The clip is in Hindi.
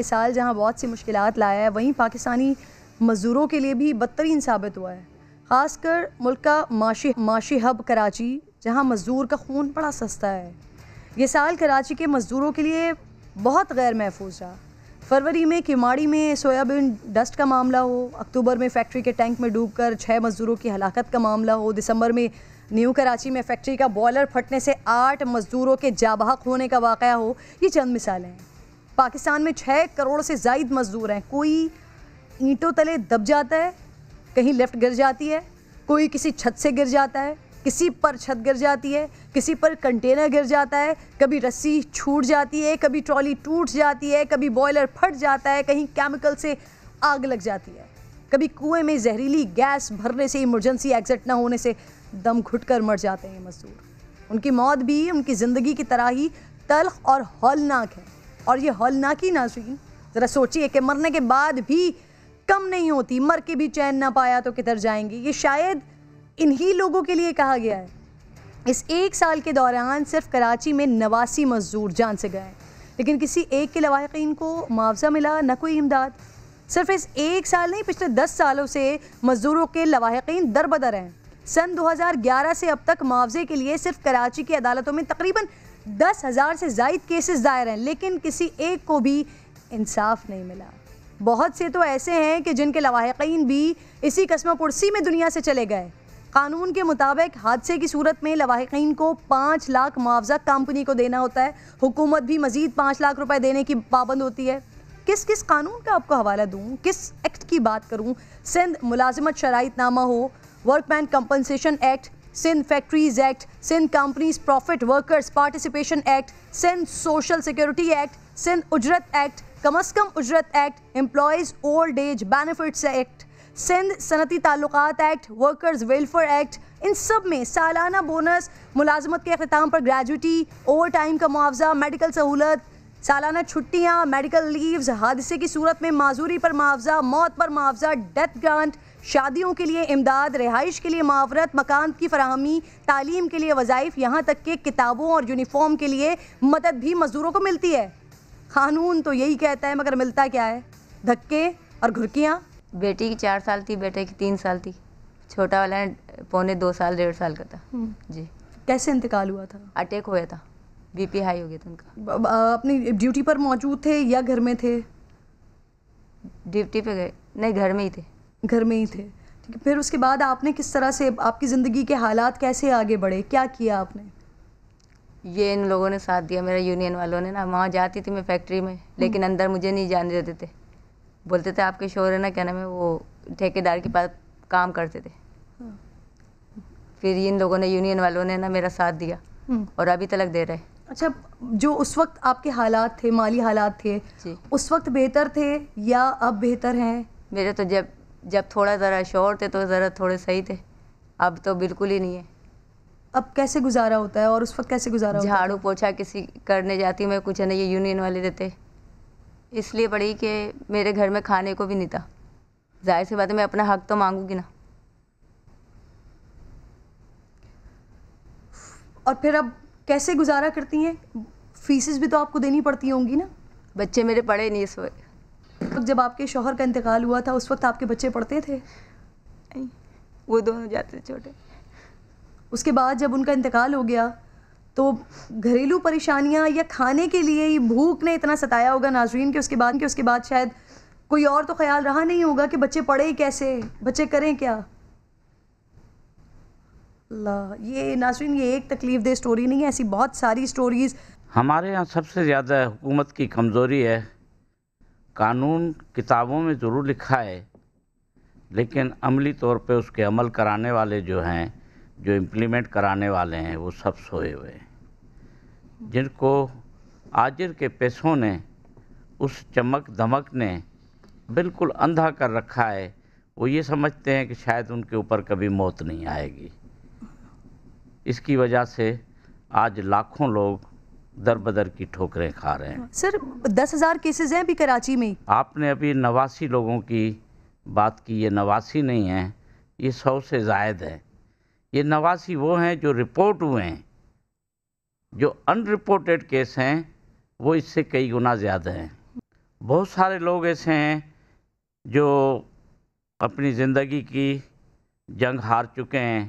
ये साल जहाँ बहुत सी मुश्किल लाया है वहीं पाकिस्तानी मज़दूरों के लिए भी बदतरीन साबित हुआ है ख़ासकर मुल्क का माशी माशी हब कराची जहाँ मज़दूर का खून बड़ा सस्ता है ये साल कराची के मज़दूरों के लिए बहुत गैर महफूज रहा फरवरी में किमाड़ी में सोयाबीन डस्ट का मामला हो अक्टूबर में फैक्ट्री के टैंक में डूबकर छः मज़दूरों की हलाकत का मामला हो दिसंबर में न्यू कराची में फैक्ट्री का बॉयलर फटने से आठ मज़दूरों के जाबहक होने का वाक़ हो ये चंद मिसालें हैं पाकिस्तान में छः करोड़ से जायद मजदूर हैं कोई ईंटों तले दब जाता है कहीं लेफ्ट गिर जाती है कोई किसी छत से गिर जाता है किसी पर छत गिर जाती है किसी पर कंटेनर गिर जाता है कभी रस्सी छूट जाती है कभी ट्रॉली टूट जाती है कभी बॉयलर फट जाता है कहीं केमिकल से आग लग जाती है कभी कुएं में जहरीली गैस भरने से इमरजेंसी एग्जिट ना होने से दम घुट कर मर जाते हैं मजदूर उनकी मौत भी उनकी ज़िंदगी की तरह ही तलख और हौलनाक है और ये हौलनाकी नाजरीन ज़रा सोचिए कि मरने के बाद भी कम नहीं होती मर के भी चैन ना पाया तो किधर जाएंगी ये शायद इन्हीं लोगों के लिए कहा गया है इस एक साल के दौरान सिर्फ कराची में नवासी मजदूर जान से गए लेकिन किसी एक के लवाकिन को मुआवजा मिला ना कोई इमदाद सिर्फ इस एक साल नहीं पिछले दस सालों से मजदूरों के लवाकिन दर बदर हैं सन 2011 से अब तक मुआवजे के लिए सिर्फ कराची की अदालतों में तकरीबन दस हज़ार से जायद केसेस दायर हैं लेकिन किसी एक को भी इंसाफ नहीं मिला बहुत से तो ऐसे हैं कि जिनके लवाकिन भी इसी कस्म पुरसी में दुनिया से चले गए कानून के मुताबिक हादसे की सूरत में लवाकिन को पाँच लाख मुआवजा कंपनी को देना होता है हुकूमत भी मज़ीद पाँच लाख रुपए देने की पाबंद होती है किस किस कानून का आपको हवाला दूँ किस एक्ट की बात करूँ सिंध मुलाजमत शराइत नामा हो workman compensation act Sindh factories act Sindh companies profit workers participation act Sindh social security act Sindh उजरत एक्ट कम अज कम उजरत act employees old age benefits act Sindh सनती ताल्लुक एक्ट वर्कर्स वेलफेयर एक्ट इन सब में सालाना बोनस मुलाजमत के अख्ताम पर ग्रेजुटी ओवर टाइम का मुआवजा मेडिकल सहूलत सालाना छुट्टियां मेडिकल लीव्स हादसे की सूरत में माजूरी पर मुआवजा मौत पर मुआवजा डेथ ग्रांट शादियों के लिए इमदाद रिहाइश के लिए मावरत मकान की फरहमी तालीम के लिए वज़ाइफ यहाँ तक के किताबों और यूनिफॉर्म के लिए मदद भी मज़दूरों को मिलती है कानून तो यही कहता है मगर मिलता क्या है धक्के और घुड़कियाँ बेटी की चार साल थी बेटे की तीन साल थी छोटा वाला पौने दो साल डेढ़ साल का था हम्म। जी कैसे इंतकाल हुआ था अटैक हुआ था बीपी हाई हो गया था उनका अपनी ड्यूटी पर मौजूद थे या घर में थे ड्यूटी पे गए नहीं घर में ही थे घर में ही थे ठीक है फिर उसके बाद आपने किस तरह से आपकी ज़िंदगी के हालात कैसे आगे बढ़े क्या किया आपने ये इन लोगों ने साथ दिया मेरा यूनियन वालों ने ना वहाँ जाती थी मैं फैक्ट्री में लेकिन हम्म। अंदर मुझे नहीं जाने देते थे बोलते थे आपके शोर है ना क्या नाम है वो ठेकेदार के पास काम करते थे हाँ। फिर इन लोगों ने यूनियन वालों ने ना मेरा साथ दिया हम्म। और अभी तलक दे रहे हैं अच्छा जो उस वक्त आपके हालात थे माली हालात थे उस वक्त बेहतर थे या अब बेहतर हैं मेरे तो जब जब थोड़ा ज़रा शोर थे तो ज़रा थोड़े सही थे अब तो बिल्कुल ही नहीं है अब कैसे गुजारा होता है और उस वक्त कैसे गुजारा झाड़ू पोछा किसी करने जाती मैं कुछ नहीं ये यूनियन वाले देते इसलिए पड़ी कि मेरे घर में खाने को भी नहीं था जाहिर सी बात है मैं अपना हक तो मांगूंगी ना और फिर अब कैसे गुजारा करती हैं फीसिस भी तो आपको देनी पड़ती होंगी ना बच्चे मेरे पढ़े नहीं इस वक्त तो जब आपके शोहर का इंतकाल हुआ था उस वक्त आपके बच्चे पढ़ते थे वो दोनों जाते थे छोटे उसके बाद जब उनका इंतकाल हो गया तो घरेलू परेशानियाँ या खाने के लिए ही भूख ने इतना सताया होगा नाजरीन के उसके बाद कि उसके बाद शायद कोई और तो ख्याल रहा नहीं होगा कि बच्चे पढ़े कैसे बच्चे करें क्या ये नासन ये एक तकलीफ दे स्टोरी नहीं है ऐसी बहुत सारी स्टोरीज़ हमारे यहाँ सबसे ज़्यादा हुकूमत की कमज़ोरी है कानून किताबों में ज़रूर लिखा है लेकिन अमली तौर पे उसके अमल कराने वाले जो हैं जो इम्प्लीमेंट कराने वाले हैं वो सब सोए हुए हैं जिनको आजिर के पैसों ने उस चमक धमक ने बिल्कुल अंधा कर रखा है वो ये समझते हैं कि शायद उनके ऊपर कभी मौत नहीं आएगी इसकी वजह से आज लाखों लोग दर बदर की ठोकरें खा रहे हैं सर दस हज़ार केसेज हैं अभी कराची में आपने अभी नवासी लोगों की बात की ये नवासी नहीं हैं ये सौ से जायद हैं ये नवासी वो हैं जो रिपोर्ट हुए हैं जो अनरिपोर्टेड केस हैं वो इससे कई गुना ज़्यादा हैं बहुत सारे लोग ऐसे हैं जो अपनी ज़िंदगी की जंग हार चुके हैं